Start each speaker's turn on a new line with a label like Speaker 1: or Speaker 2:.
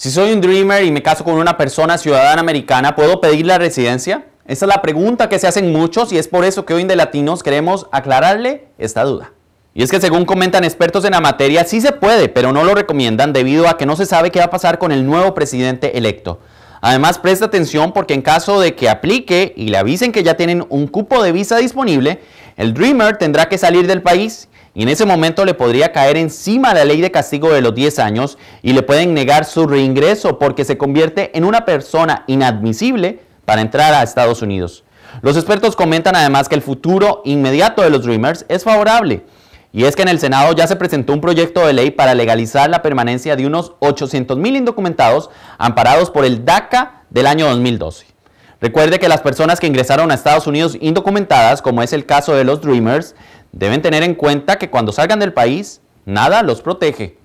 Speaker 1: Si soy un dreamer y me caso con una persona ciudadana americana, ¿puedo pedir la residencia? Esa es la pregunta que se hacen muchos y es por eso que hoy en De Latinos queremos aclararle esta duda. Y es que según comentan expertos en la materia, sí se puede, pero no lo recomiendan debido a que no se sabe qué va a pasar con el nuevo presidente electo. Además, presta atención porque en caso de que aplique y le avisen que ya tienen un cupo de visa disponible, el Dreamer tendrá que salir del país y en ese momento le podría caer encima la ley de castigo de los 10 años y le pueden negar su reingreso porque se convierte en una persona inadmisible para entrar a Estados Unidos. Los expertos comentan además que el futuro inmediato de los Dreamers es favorable. Y es que en el Senado ya se presentó un proyecto de ley para legalizar la permanencia de unos 800.000 indocumentados amparados por el DACA del año 2012. Recuerde que las personas que ingresaron a Estados Unidos indocumentadas, como es el caso de los Dreamers, Deben tener en cuenta que cuando salgan del país, nada los protege.